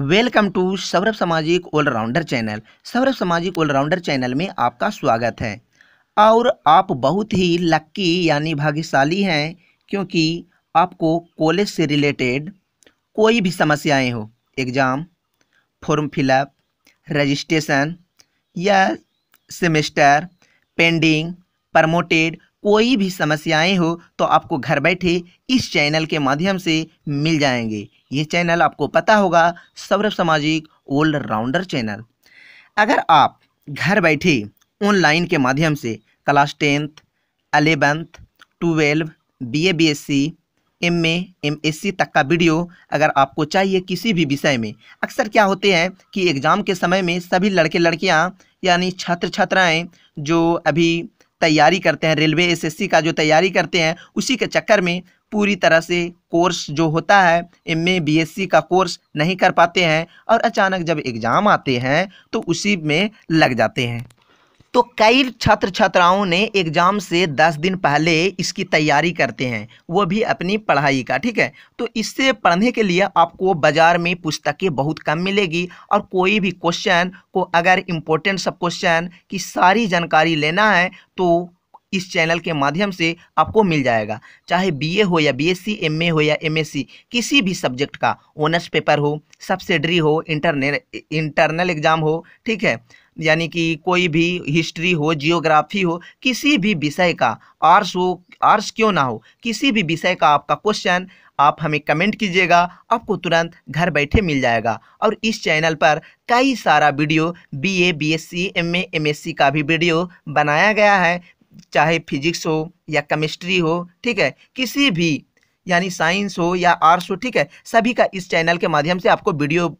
welcome to Saurabh सामाजिक allrounder channel Saurabh सामाजिक allrounder channel में आपका स्वागत है और आप बहुत ही लक्की यानी भाग्यशाली हैं क्योंकि आपको कॉलेज से रिलेटेड कोई भी समस्याएं हो एग्ज़ाम फॉर्म फिलअप रजिस्ट्रेशन या सेमेस्टर पेंडिंग प्रमोटेड कोई भी समस्याएं हो तो आपको घर बैठे इस चैनल के माध्यम से मिल जाएंगे ये चैनल आपको पता होगा सौरभ सामाजिक राउंडर चैनल अगर आप घर बैठे ऑनलाइन के माध्यम से class tenth eleventh twelve B A B S C M A M S C तक का वीडियो अगर आपको चाहिए किसी भी विषय में अक्सर क्या होते हैं कि एग्ज़ाम के समय में सभी लड़के लड़कियां यानी छात्र छात्राएं जो अभी तैयारी करते हैं रेलवे एसएससी का जो तैयारी करते हैं उसी के चक्कर में पूरी तरह से कोर्स जो होता है M A B S C का कोर्स नहीं कर पाते हैं और अचानक जब एग्ज़ाम आते हैं तो उसी में लग जाते हैं तो कई छात्र छात्राओं ने एग्ज़ाम से दस दिन पहले इसकी तैयारी करते हैं वो भी अपनी पढ़ाई का ठीक है तो इससे पढ़ने के लिए आपको बाज़ार में पुस्तकें बहुत कम मिलेगी और कोई भी क्वेश्चन को अगर इम्पोर्टेंट सब क्वेश्चन की सारी जानकारी लेना है तो इस चैनल के माध्यम से आपको मिल जाएगा चाहे बीए हो या बीएससी एमए हो या एमएससी किसी भी सब्जेक्ट का ओनर्स पेपर हो सब्सिडरी हो इंटरने इंटरनल एग्जाम हो ठीक है यानी कि कोई भी हिस्ट्री हो जियोग्राफी हो किसी भी विषय का आर्ट्स हो आर्ट्स क्यों ना हो किसी भी विषय का आपका क्वेश्चन आप हमें कमेंट कीजिएगा आपको तुरंत घर बैठे मिल जाएगा और इस चैनल पर कई सारा video BA BSc MA MSc का भी वीडियो बनाया गया है चाहे फिजिक्स हो या केमिस्ट्री हो ठीक है किसी भी यानी साइंस हो या आर्ट्स हो ठीक है सभी का इस चैनल के माध्यम से आपको वीडियो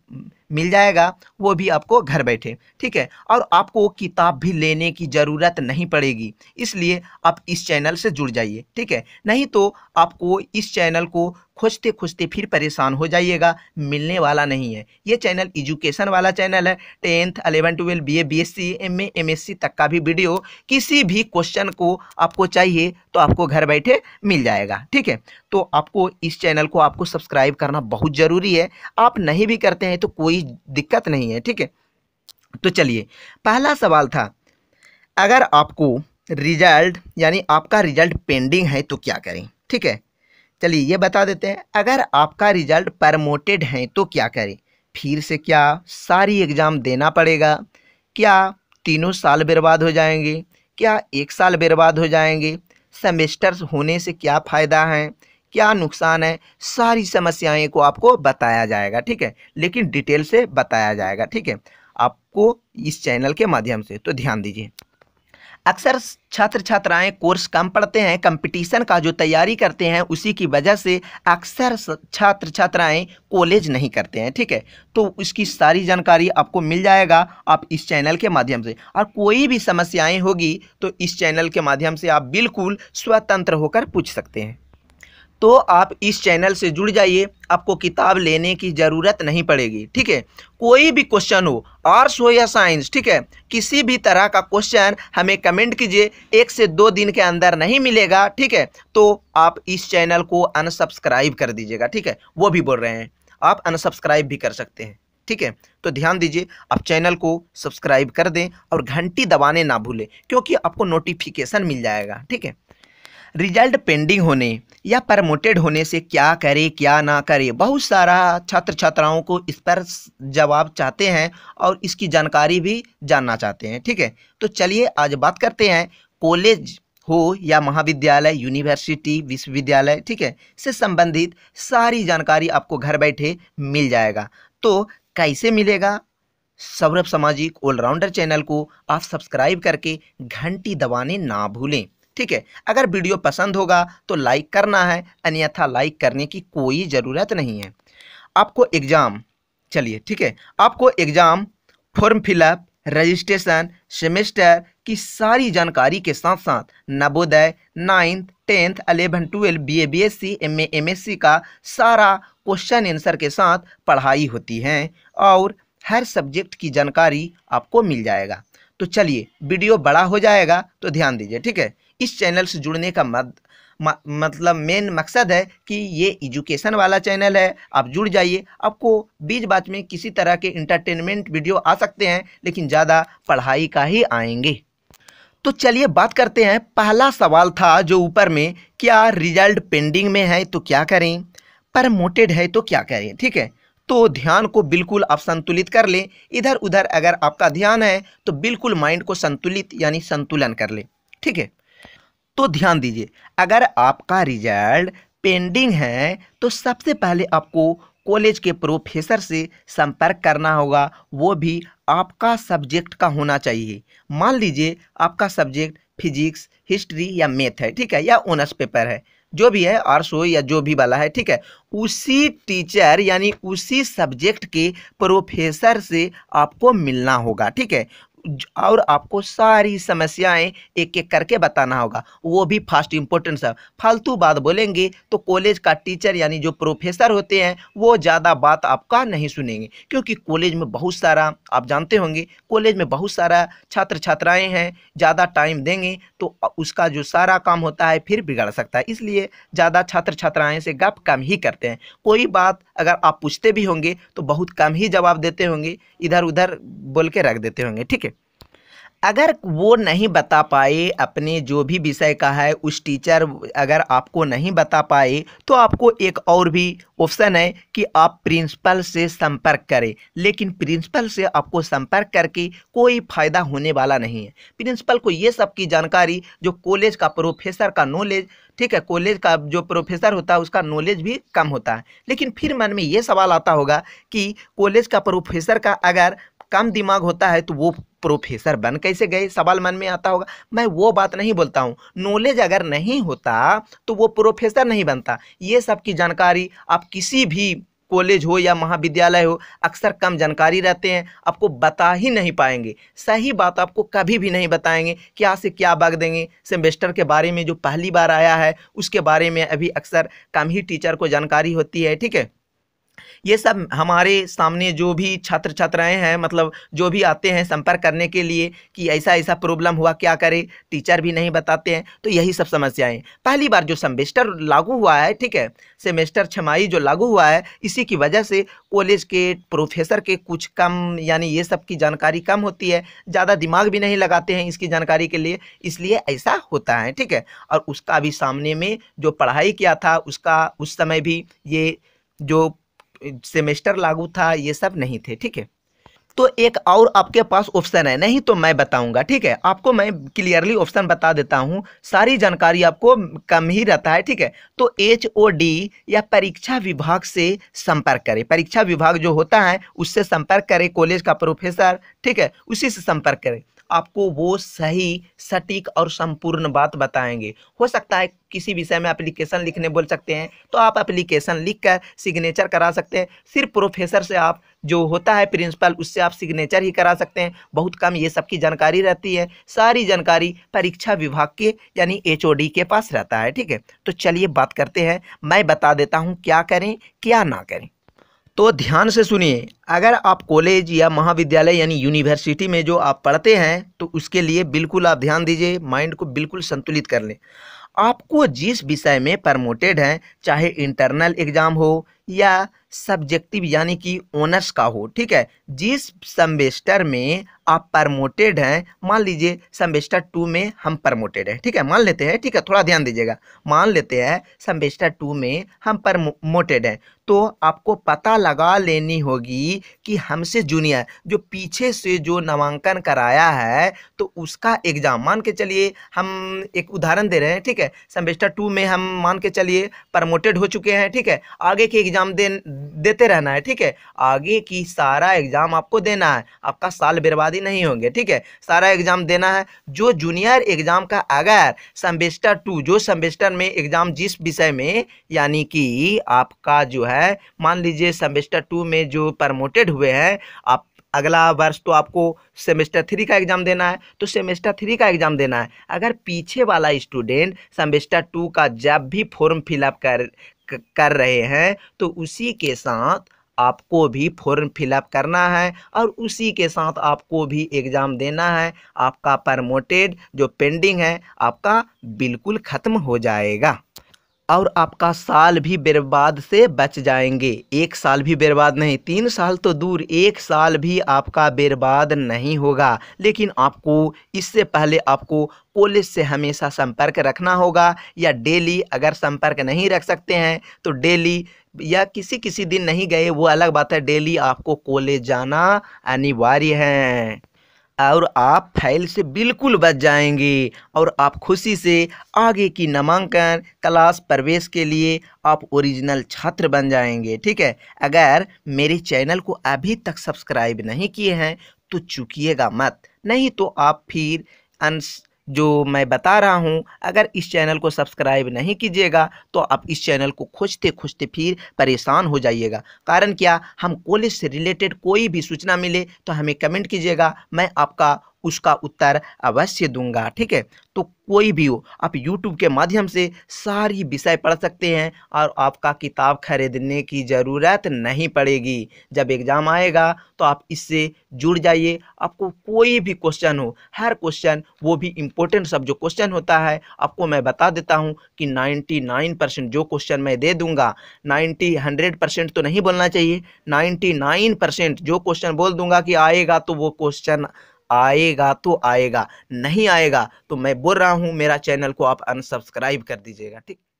मिल जाएगा वो भी आपको घर बैठे ठीक है और आपको किताब भी लेने की ज़रूरत नहीं पड़ेगी इसलिए आप इस चैनल से जुड़ जाइए ठीक है नहीं तो आपको इस चैनल को खोजते खोजते फिर परेशान हो जाइएगा मिलने वाला नहीं है ये चैनल एजुकेशन वाला चैनल है tenth eleven twelve B A B S C M A M S C तक का भी वीडियो किसी भी क्वेश्चन को आपको चाहिए तो आपको घर बैठे मिल जाएगा ठीक है तो आपको इस चैनल को आपको सब्सक्राइब करना बहुत ज़रूरी है आप नहीं भी करते हैं तो कोई दिक्कत नहीं है ठीक है तो चलिए पहला सवाल था अगर आपको रिजल्ट यानी आपका रिजल्ट पेंडिंग है तो क्या करें ठीक है चलिए ये बता देते हैं अगर आपका रिजल्ट प्रमोटेड है तो क्या करें फिर से क्या सारी एग्ज़ाम देना पड़ेगा क्या तीनों साल बर्बाद हो जाएंगे क्या एक साल बर्बाद हो जाएंगे सेमेस्टर्स होने से क्या फ़ायदा है क्या नुकसान है सारी समस्याएं को आपको बताया जाएगा ठीक है लेकिन डिटेल से बताया जाएगा ठीक है आपको इस चैनल के माध्यम से तो ध्यान दीजिए अक्सर छात्र छात्राएं कोर्स कम पढ़ते हैं कंपटीशन का जो तैयारी करते हैं उसी की वजह से अक्सर छात्र छात्राएं कॉलेज नहीं करते हैं ठीक है तो उसकी सारी जानकारी आपको मिल जाएगा आप इस चैनल के माध्यम से और कोई भी समस्याएं होगी तो इस चैनल के माध्यम से आप बिल्कुल स्वतंत्र होकर पूछ सकते हैं तो आप इस चैनल से जुड़ जाइए आपको किताब लेने की ज़रूरत नहीं पड़ेगी ठीक है कोई भी क्वेश्चन हो आर्ट्स हो या साइंस ठीक है किसी भी तरह का क्वेश्चन हमें कमेंट कीजिए एक से दो दिन के अंदर नहीं मिलेगा ठीक है तो आप इस चैनल को अनसब्सक्राइब कर दीजिएगा ठीक है वो भी बोल रहे हैं आप अनसब्सक्राइब भी कर सकते हैं ठीक है तो ध्यान दीजिए आप चैनल को सब्सक्राइब कर दें और घंटी दबाने ना भूलें क्योंकि आपको नोटिफिकेशन मिल जाएगा ठीक है रिजल्ट पेंडिंग होने या प्रमोटेड होने से क्या करे क्या ना करे बहुत सारा छात्र छात्राओं को इस पर जवाब चाहते हैं और इसकी जानकारी भी जानना चाहते हैं ठीक है तो चलिए आज बात करते हैं कॉलेज हो या महाविद्यालय यूनिवर्सिटी विश्वविद्यालय ठीक है से संबंधित सारी जानकारी आपको घर बैठे मिल जाएगा तो कैसे मिलेगा सौरभ सामाजिक ऑलराउंडर चैनल को आप सब्सक्राइब करके घंटी दबाने ना भूलें ठीक है अगर वीडियो पसंद होगा तो लाइक करना है अन्यथा लाइक करने की कोई ज़रूरत नहीं है आपको एग्ज़ाम चलिए ठीक है आपको exam form fill up registration semester की सारी जानकारी के साथ साथ Navodaya ninth tenth eleven twelve B A B S C M A M S C का सारा क्वेश्चन आंसर के साथ पढ़ाई होती है और हर सब्जेक्ट की जानकारी आपको मिल जाएगा तो चलिए वीडियो बड़ा हो जाएगा तो ध्यान दीजिए ठीक है इस चैनल से जुड़ने का मद म, मतलब मेन मकसद है कि ये एजुकेशन वाला चैनल है आप जुड़ जाइए आपको बीच बात में किसी तरह के इंटरटेनमेंट वीडियो आ सकते हैं लेकिन ज़्यादा पढ़ाई का ही आएंगे तो चलिए बात करते हैं पहला सवाल था जो ऊपर में क्या रिजल्ट पेंडिंग में है तो क्या करें परमोटेड है तो क्या करें ठीक है तो ध्यान को बिल्कुल आप संतुलित कर लें इधर उधर अगर आपका ध्यान है तो बिल्कुल माइंड को संतुलित यानी संतुलन कर लें ठीक है तो ध्यान दीजिए अगर आपका रिजल्ट पेंडिंग है तो सबसे पहले आपको कॉलेज के प्रोफेसर से संपर्क करना होगा वो भी आपका सब्जेक्ट का होना चाहिए मान लीजिए आपका सब्जेक्ट फिजिक्स हिस्ट्री या मैथ है ठीक है या ऑनर्स पेपर है जो भी है आर्ट्स हो या जो भी वाला है ठीक है उसी टीचर यानी उसी सब्जेक्ट के प्रोफेसर से आपको मिलना होगा ठीक है और आपको सारी समस्याएं एक एक करके बताना होगा वो भी फास्ट इम्पोर्टेंट है फालतू बात बोलेंगे तो कॉलेज का टीचर यानी जो प्रोफेसर होते हैं वो ज़्यादा बात आपका नहीं सुनेंगे क्योंकि कॉलेज में बहुत सारा आप जानते होंगे कॉलेज में बहुत सारा छात्र छात्राएं हैं ज़्यादा टाइम देंगे तो उसका जो सारा काम होता है फिर बिगड़ सकता है इसलिए ज़्यादा छात्र छात्राएँ से गप कम ही करते हैं कोई बात अगर आप पूछते भी होंगे तो बहुत कम ही जवाब देते होंगे इधर उधर बोल के रख देते होंगे ठीक है अगर वो नहीं बता पाए अपने जो भी विषय का है उस टीचर अगर आपको नहीं बता पाए तो आपको एक और भी ऑप्शन है कि आप प्रिंसिपल से संपर्क करें लेकिन प्रिंसिपल से आपको संपर्क करके कोई फ़ायदा होने वाला नहीं है प्रिंसिपल को ये सब की जानकारी जो कॉलेज का प्रोफेसर का नॉलेज ठीक है कॉलेज का जो प्रोफेसर होता है उसका नॉलेज भी कम होता है लेकिन फिर मन में ये सवाल आता होगा कि कॉलेज का प्रोफेसर का अगर कम दिमाग होता है तो वो प्रोफेसर बन कैसे गए सवाल मन में आता होगा मैं वो बात नहीं बोलता हूँ नॉलेज अगर नहीं होता तो वो प्रोफेसर नहीं बनता ये सब की जानकारी आप किसी भी कॉलेज हो या महाविद्यालय हो अक्सर कम जानकारी रहते हैं आपको बता ही नहीं पाएंगे सही बात आपको कभी भी नहीं बताएंगे क्या से क्या बाग देंगे सेमेस्टर के बारे में जो पहली बार आया है उसके बारे में अभी अक्सर कम ही टीचर को जानकारी होती है ठीक है ये सब हमारे सामने जो भी छात्र छात्राएं हैं मतलब जो भी आते हैं संपर्क करने के लिए कि ऐसा ऐसा प्रॉब्लम हुआ क्या करे टीचर भी नहीं बताते हैं तो यही सब समस्याएं पहली बार जो सेमेस्टर लागू हुआ है ठीक है सेमेस्टर छमाई जो लागू हुआ है इसी की वजह से कॉलेज के प्रोफेसर के कुछ कम यानी ये सब की जानकारी कम होती है ज़्यादा दिमाग भी नहीं लगाते हैं इसकी जानकारी के लिए इसलिए ऐसा होता है ठीक है और उसका भी सामने में जो पढ़ाई किया था उसका उस समय भी ये जो सेमेस्टर लागू था ये सब नहीं थे ठीक है तो एक और आपके पास ऑप्शन है नहीं तो मैं बताऊंगा ठीक है आपको मैं क्लियरली ऑप्शन बता देता हूं सारी जानकारी आपको कम ही रहता है ठीक है तो एच ओ डी या परीक्षा विभाग से संपर्क करें परीक्षा विभाग जो होता है उससे संपर्क करें कॉलेज का प्रोफेसर ठीक है उसी से संपर्क करें आपको वो सही सटीक और संपूर्ण बात बताएंगे हो सकता है किसी विषय में एप्लीकेशन लिखने बोल सकते हैं तो आप एप्लीकेशन लिख कर सिग्नेचर करा सकते हैं सिर्फ प्रोफेसर से आप जो होता है प्रिंसिपल उससे आप सिग्नेचर ही करा सकते हैं बहुत कम ये सब की जानकारी रहती है सारी जानकारी परीक्षा विभाग के यानी एच के पास रहता है ठीक है तो चलिए बात करते हैं मैं बता देता हूँ क्या करें क्या ना करें तो ध्यान से सुनिए अगर आप कॉलेज या महाविद्यालय यानी यूनिवर्सिटी में जो आप पढ़ते हैं तो उसके लिए बिल्कुल आप ध्यान दीजिए माइंड को बिल्कुल संतुलित कर लें आपको जिस विषय में प्रमोटेड हैं चाहे इंटरनल एग्ज़ाम हो या सब्जेक्टिव यानी कि ओनर्स का हो ठीक है जिस सम्बेस्टर में आप प्रमोटेड हैं मान लीजिए सम्बेस्टर टू में हम प्रमोटेड हैं ठीक है मान लेते हैं ठीक है थोड़ा ध्यान दीजिएगा मान लेते हैं सम्बेस्टर टू में हम प्रमोटेड हैं तो आपको पता लगा लेनी होगी कि हमसे जूनियर जो पीछे से जो नामांकन कराया है तो उसका एग्ज़ाम मान के चलिए हम एक उदाहरण दे रहे हैं ठीक है सम्बेस्टर टू में हम मान के चलिए प्रमोटेड हो चुके हैं ठीक है आगे के एग्ज़ाम दे देते रहना है ठीक है आगे की सारा एग्ज़ाम आपको देना है आपका साल बर्बादी नहीं होंगे ठीक है सारा एग्ज़ाम देना है जो जूनियर एग्ज़ाम का अगर सेमेस्टर टू जो सेमेस्टर में एग्ज़ाम जिस विषय में यानी कि आपका जो है मान लीजिए सेमेस्टर टू में जो प्रमोटेड हुए हैं आप अगला वर्ष तो आपको सेमेस्टर थ्री का एग्ज़ाम देना है तो सेमेस्टर थ्री का एग्ज़ाम देना है अगर पीछे वाला स्टूडेंट सेमेस्टर टू का जब भी फॉर्म फिलअप कर कर रहे हैं तो उसी के साथ आपको भी फॉर्म फिलअप करना है और उसी के साथ आपको भी एग्ज़ाम देना है आपका परमोटेड जो पेंडिंग है आपका बिल्कुल ख़त्म हो जाएगा और आपका साल भी बर्बाद से बच जाएंगे एक साल भी बर्बाद नहीं तीन साल तो दूर एक साल भी आपका बर्बाद नहीं होगा लेकिन आपको इससे पहले आपको पुलिस से हमेशा संपर्क रखना होगा या डेली अगर संपर्क नहीं रख सकते हैं तो डेली या किसी किसी दिन नहीं गए वो अलग बात है डेली आपको कॉलेज जाना अनिवार्य है और आप फैल से बिल्कुल बच जाएंगे और आप खुशी से आगे की नामांकन क्लास प्रवेश के लिए आप ओरिजिनल छात्र बन जाएंगे ठीक है अगर मेरे चैनल को अभी तक सब्सक्राइब नहीं किए हैं तो चुकीगा मत नहीं तो आप फिर जो मैं बता रहा हूँ अगर इस चैनल को सब्सक्राइब नहीं कीजिएगा तो आप इस चैनल को खोजते खोजते फिर परेशान हो जाइएगा कारण क्या हम कॉलेज से रिलेटेड कोई भी सूचना मिले तो हमें कमेंट कीजिएगा मैं आपका उसका उत्तर अवश्य दूंगा ठीक है तो कोई भी हो आप YouTube के माध्यम से सारी विषय पढ़ सकते हैं और आपका किताब खरीदने की ज़रूरत नहीं पड़ेगी जब एग्ज़ाम आएगा तो आप इससे जुड़ जाइए आपको कोई भी क्वेश्चन हो हर क्वेश्चन वो भी इम्पोर्टेंट सब जो क्वेश्चन होता है आपको मैं बता देता हूँ कि 99 परसेंट जो क्वेश्चन मैं दे दूँगा नाइन्टी हंड्रेड परसेंट तो नहीं बोलना चाहिए नाइन्टी परसेंट जो क्वेश्चन बोल दूँगा कि आएगा तो वो क्वेश्चन आएगा तो आएगा नहीं आएगा तो मैं बोल रहा हूँ मेरा चैनल को आप अनसब्सक्राइब कर दीजिएगा ठीक